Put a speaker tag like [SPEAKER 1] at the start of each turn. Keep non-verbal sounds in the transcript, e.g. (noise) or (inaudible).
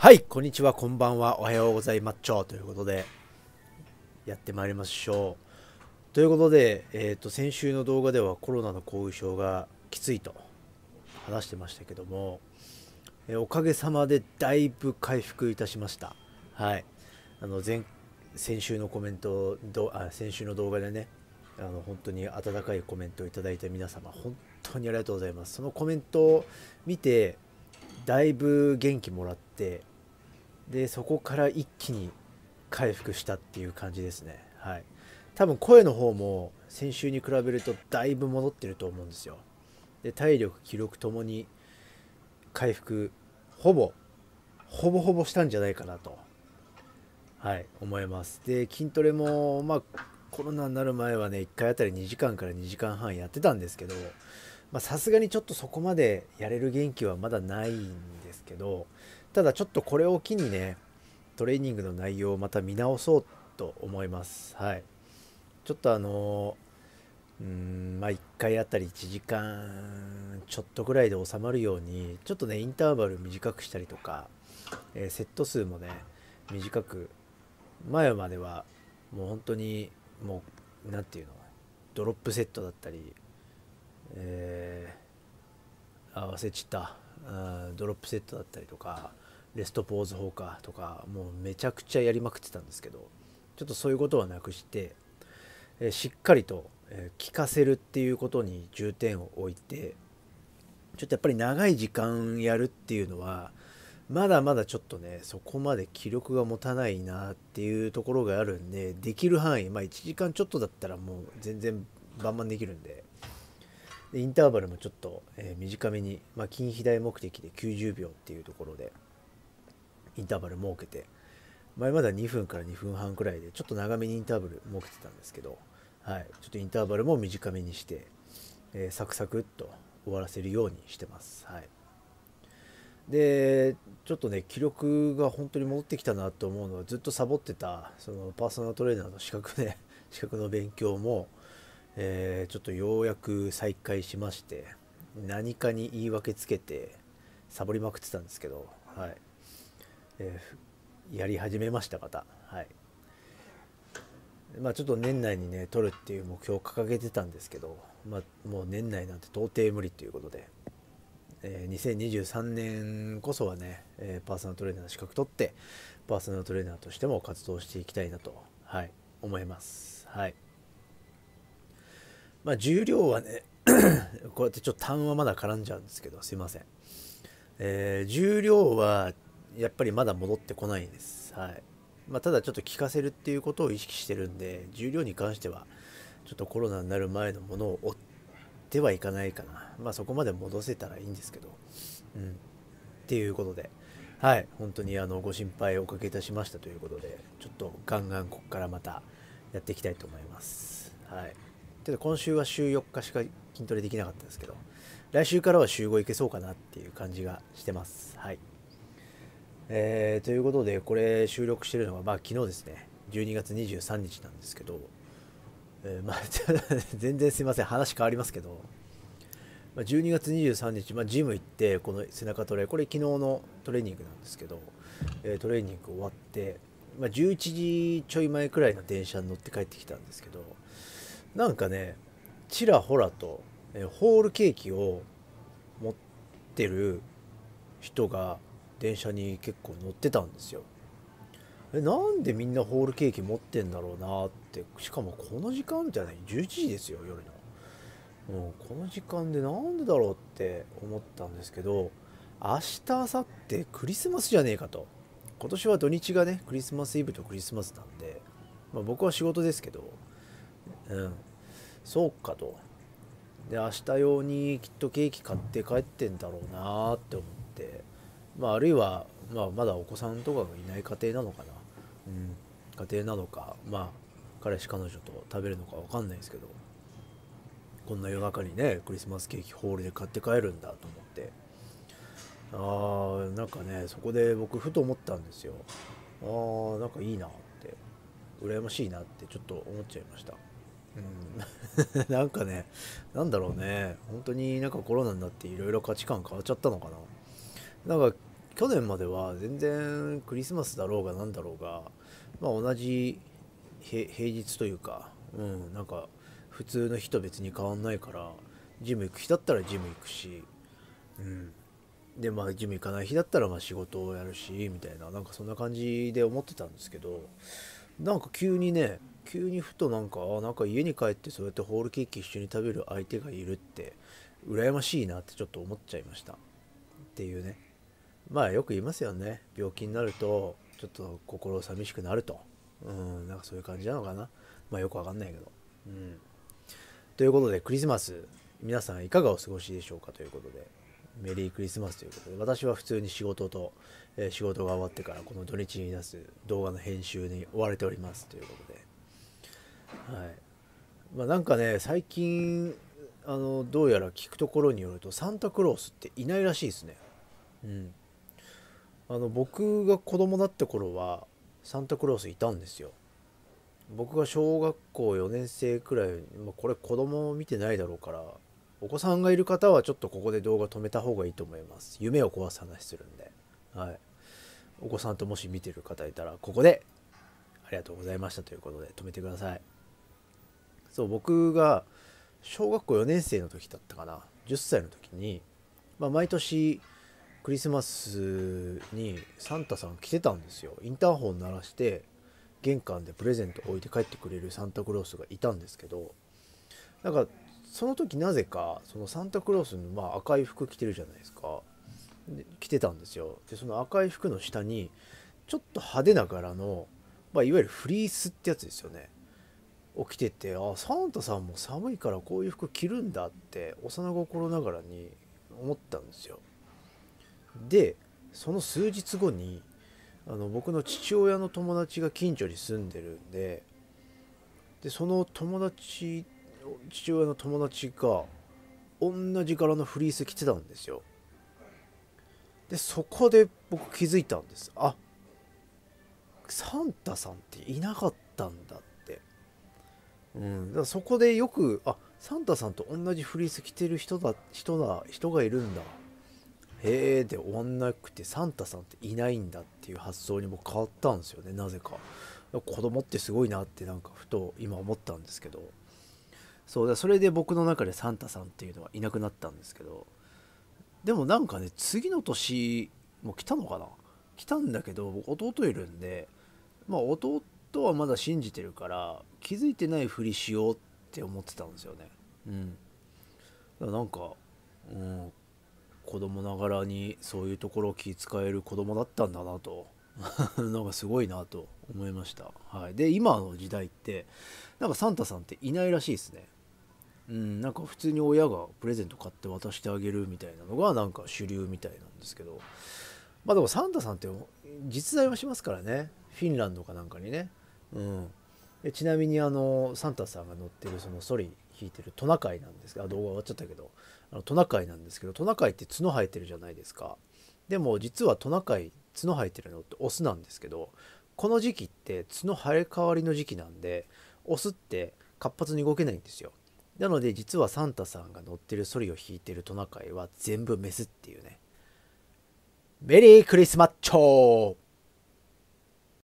[SPEAKER 1] はい、こんにちは、こんばんは、おはようございまっちょということで、やってまいりましょう。ということで、えっ、ー、と、先週の動画ではコロナの後遺症がきついと話してましたけども、えー、おかげさまでだいぶ回復いたしました。はい。あの、前、先週のコメント、どあ先週の動画でね、あの本当に温かいコメントをいただいた皆様、本当にありがとうございます。そのコメントを見て、だいぶ元気もらってでそこから一気に回復したっていう感じですねはい多分声の方も先週に比べるとだいぶ戻ってると思うんですよで体力記録ともに回復ほぼほぼほぼしたんじゃないかなとはい思いますで筋トレもまあコロナになる前はね1回あたり2時間から2時間半やってたんですけどさすがにちょっとそこまでやれる元気はまだないんですけどただちょっとこれを機にねトレーニングの内容をまた見直そうと思いますはいちょっとあのうんまあ1回あたり1時間ちょっとぐらいで収まるようにちょっとねインターバル短くしたりとか、えー、セット数もね短く前まではもう本当にもう何て言うのドロップセットだったりえー、わせちったドロップセットだったりとかレストポーズ砲火とかもうめちゃくちゃやりまくってたんですけどちょっとそういうことはなくして、えー、しっかりと、えー、かせるっていうことに重点を置いてちょっとやっぱり長い時間やるっていうのはまだまだちょっとねそこまで気力が持たないなっていうところがあるんでできる範囲まあ1時間ちょっとだったらもう全然バンバンできるんでインターバルもちょっと、えー、短めに、まあ、筋肥大目的で90秒っていうところでインターバル設けて前まだ2分から2分半くらいでちょっと長めにインターバル設けてたんですけど、はい、ちょっとインターバルも短めにして、えー、サクサクっと終わらせるようにしてます。はい、でちょっとね記録が本当に戻ってきたなと思うのはずっとサボってたそのパーソナルトレーナーの資格ね (laughs) 資格の勉強もえー、ちょっとようやく再開しまして何かに言い訳つけてサボりまくってたんですけど、はいえー、やり始めました方、はいまあちょっと年内にね取るっていう目標を掲げてたんですけど、まあ、もう年内なんて到底無理ということで、えー、2023年こそはね、えー、パーソナルトレーナーの資格取ってパーソナルトレーナーとしても活動していきたいなと、はい、思います。はいまあ、重量はね (clears throat) こうやってちょっと単はまだ絡んじゃうんですけど、すいません。えー、重量はやっぱりまだ戻ってこないです。はい。まあ、ただちょっと効かせるっていうことを意識してるんで、重量に関しては、ちょっとコロナになる前のものを追ってはいかないかな。まあ、そこまで戻せたらいいんですけど、うん。っていうことで、はい。本当にあの、ご心配おかけいたしましたということで、ちょっとガンガンここからまたやっていきたいと思います。はい。けど今週は週4日しか筋トレできなかったですけど来週からは週5いけそうかなっていう感じがしてますはいえー、ということでこれ収録してるのがまあ昨日ですね12月23日なんですけど、えー、まあ (laughs) 全然すいません話変わりますけどま12月23日、まあ、ジム行ってこの背中トレこれ昨日のトレーニングなんですけど、えトレーニング終わって、まあ、11時ちょい前くらいの電車に乗って帰ってきたんですけどなんかねちらほらと、えホールケーキを持ってる人が電車に結構乗ってたんですよ。えなんでみんなホールケーキ持ってんだろうなってしかもこの時間じゃない11時ですよ夜の。もうこの時間でなんでだろうって思ったんですけど明日明後日クリスマスじゃねえかと今年は土日がねクリスマスイブとクリスマスなんで、まあ、僕は仕事ですけど、うん、そうかと。で、明日用にきっとケーキ買って帰ってんだろうなって思って、まあ、あるいは、まあ、まだお子さんとかがいない家庭なのかな。うん、家庭なのか、まあ、彼氏彼女と食べるのか分かんないですけど、こんな夜中にね、クリスマスケーキホールで買って帰るんだと思って。あーなんかねそこで僕ふと思ったんですよあーなんかいいなって羨ましいなってちょっと思っちゃいましたうん、(laughs) なんかねなんだろうね本当になんかコロナになっていろいろ価値観変わっちゃったのかななんか去年までは全然クリスマスだろうがなんだろうが、まあ、同じ平日というか、うん、なんか普通の日と別に変わんないからジム行く日だったらジム行くし、うん、でまあジム行かない日だったらまあ仕事をやるしみたいななんかそんな感じで思ってたんですけどなんか急にね急にふとなんかあなんか家に帰ってそうやってホールケーキ一緒に食べる相手がいるって羨ましいなってちょっと思っちゃいましたっていうねまあよく言いますよね病気になるとちょっと心寂しくなるとうんなんかそういう感じなのかなまあよくわかんないけどうんということでクリスマス皆さんいかがお過ごしでしょうかということでメリークリスマスということで私は普通に仕事と、えー、仕事が終わってからこの土日に出す動画の編集に追われておりますということでまあ、なんかね最近あのどうやら聞くところによるとサンタクロースっていないらしいですね。うん、あの僕が子供だった頃はサンタクロースいたんですよ。僕が小学校4年生くらい、まあ、これ子供見てないだろうからお子さんがいる方はちょっとここで動画止めた方がいいと思います。夢を壊す話するんで。はい、お子さんともし見てる方いたらここでありがとうございましたということで止めてください。そう僕が小学校4年生の時だったかな10歳の時に、まあ、毎年クリスマスにサンタさん来てたんですよインターホン鳴らして玄関でプレゼント置いて帰ってくれるサンタクロースがいたんですけどなんかその時なぜかそのサンタクロースのま赤い服着てるじゃないですかで着てたんですよでその赤い服の下にちょっと派手な柄の、まあ、いわゆるフリースってやつですよね起きててあサンタさんも寒いからこういう服着るんだって幼心ながらに思ったんですよでその数日後にあの僕の父親の友達が近所に住んでるんででその友達父親の友達が同じ柄のフリース着てたんですよでそこで僕気づいたんですあサンタさんっていなかったんだってうん、だからそこでよくあサンタさんと同じフリース着てる人だ人だ人がいるんだへえで終わんなくてサンタさんっていないんだっていう発想にも変わったんですよねなぜか子供ってすごいなってなんかふと今思ったんですけどそうだそれで僕の中でサンタさんっていうのはいなくなったんですけどでもなんかね次の年も来たのかな来たんだけど僕弟いるんでまあ弟ことはまだ信じてるから気づいてないふりしようって思ってたんですよねうんだからなんか、うん、子供ながらにそういうところを気遣える子供だったんだなと (laughs) なんかすごいなと思いました、はい、で今の時代ってなんかサンタさんっていないらしいですねうん、なんか普通に親がプレゼント買って渡してあげるみたいなのがなんか主流みたいなんですけどまあでもサンタさんって実在はしますからねフィンランドかなんかにねうん、でちなみにあのサンタさんが乗ってるそのソリ引いてるトナカイなんですが動画終わっちゃったけどあのトナカイなんですけどトナカイって角生えてるじゃないですかでも実はトナカイ角生えてるのってオスなんですけどこの時期って角生え変わりの時期なんでオスって活発に動けないんですよなので実はサンタさんが乗ってるソリを引いてるトナカイは全部メスっていうねメリークリスマッチョー